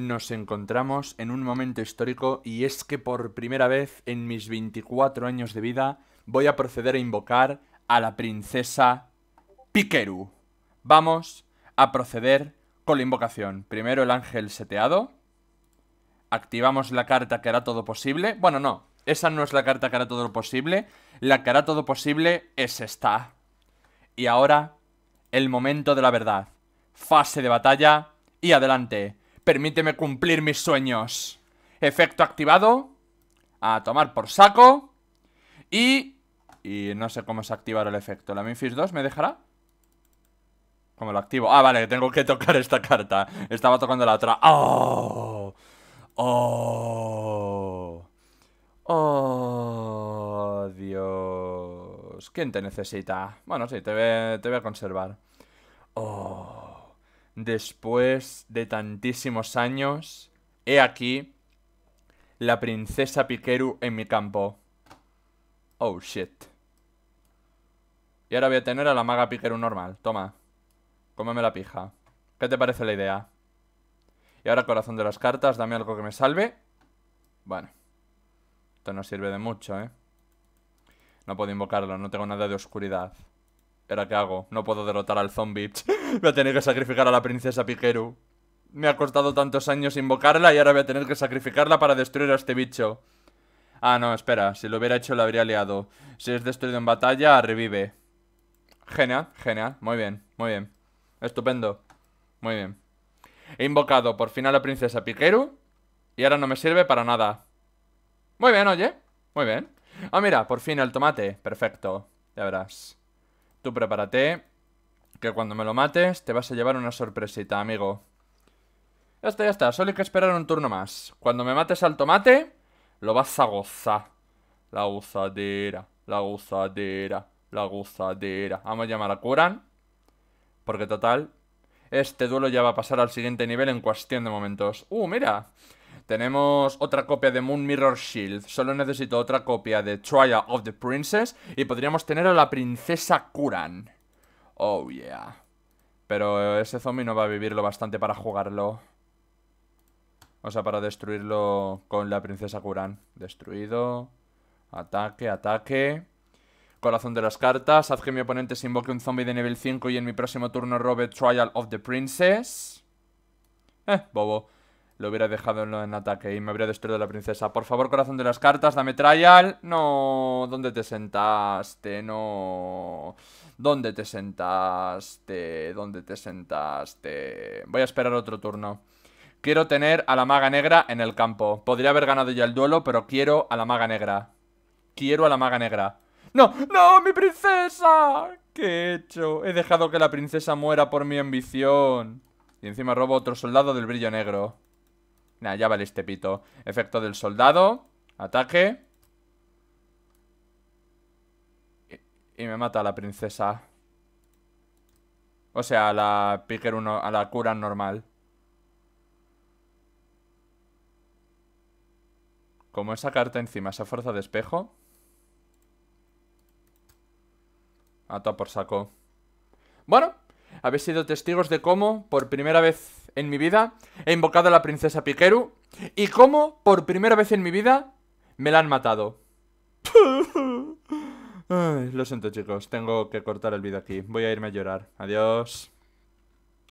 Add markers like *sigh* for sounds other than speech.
Nos encontramos en un momento histórico y es que por primera vez en mis 24 años de vida voy a proceder a invocar a la princesa Pikeru. Vamos a proceder con la invocación. Primero el ángel seteado. Activamos la carta que hará todo posible. Bueno, no, esa no es la carta que hará todo posible. La que hará todo posible es esta. Y ahora, el momento de la verdad. Fase de batalla y adelante. Permíteme cumplir mis sueños. Efecto activado. A tomar por saco. Y... Y no sé cómo es activar el efecto. ¿La Memphis 2 me dejará? ¿Cómo lo activo? Ah, vale, tengo que tocar esta carta. Estaba tocando la otra. ¡Oh! ¡Oh! ¡Oh! Dios. ¿Quién te necesita? Bueno, sí, te te voy a conservar. ¡Oh! después de tantísimos años, he aquí la princesa Piqueru en mi campo. Oh, shit. Y ahora voy a tener a la maga Piqueru normal. Toma. Cómeme la pija. ¿Qué te parece la idea? Y ahora, corazón de las cartas, dame algo que me salve. Bueno. Esto no sirve de mucho, ¿eh? No puedo invocarlo, no tengo nada de oscuridad. ¿Era qué hago? No puedo derrotar al zombie. *laughs* voy a tener que sacrificar a la princesa Piqueru. Me ha costado tantos años invocarla y ahora voy a tener que sacrificarla para destruir a este bicho. Ah, no, espera. Si lo hubiera hecho, la habría liado. Si es destruido en batalla, revive. Genial, genial. Muy bien, muy bien. Estupendo. Muy bien. He invocado por fin a la princesa Piquero Y ahora no me sirve para nada. Muy bien, oye. Muy bien. Ah, mira, por fin el tomate. Perfecto. Ya verás prepárate, que cuando me lo mates te vas a llevar una sorpresita, amigo. Ya está, ya está, solo hay que esperar un turno más. Cuando me mates al tomate, lo vas a gozar. La gozadera, la usadera, la usadera. Vamos a llamar a Kuran. Porque total, este duelo ya va a pasar al siguiente nivel en cuestión de momentos. ¡Uh, mira! Tenemos otra copia de Moon Mirror Shield. Solo necesito otra copia de Trial of the Princess. Y podríamos tener a la princesa Kuran. Oh, yeah. Pero ese zombie no va a vivirlo bastante para jugarlo. O sea, para destruirlo con la princesa Kuran. Destruido. Ataque, ataque. Corazón de las cartas. Haz que mi oponente se invoque un zombie de nivel 5 y en mi próximo turno robe Trial of the Princess. Eh, bobo. Lo hubiera dejado en, ataque y me habría destruido la princesa. Por favor, corazón de las cartas, dame trial. No, ¿dónde te sentaste? No. ¿Dónde te sentaste? ¿Dónde te sentaste? Voy a esperar otro turno. Quiero tener a la maga negra en el campo. Podría haber ganado ya el duelo, pero quiero a la maga negra. Quiero a la maga negra. ¡No! ¡No! ¡Mi princesa! ¿Qué he hecho? He dejado que la princesa muera por mi ambición. Y encima robo otro soldado del brillo negro. Nah, ya vale este pito. Efecto del soldado. Ataque. Y, me mata a la princesa. O sea, a la picker uno, a la cura normal. Como esa carta encima, esa fuerza de espejo. A por saco. Bueno, habéis sido testigos de cómo, por primera vez en mi vida he invocado a la princesa Piqueru y como por primera vez en mi vida me la han matado. *laughs* lo siento chicos, tengo que cortar el vídeo aquí. Voy a irme a llorar. Adiós.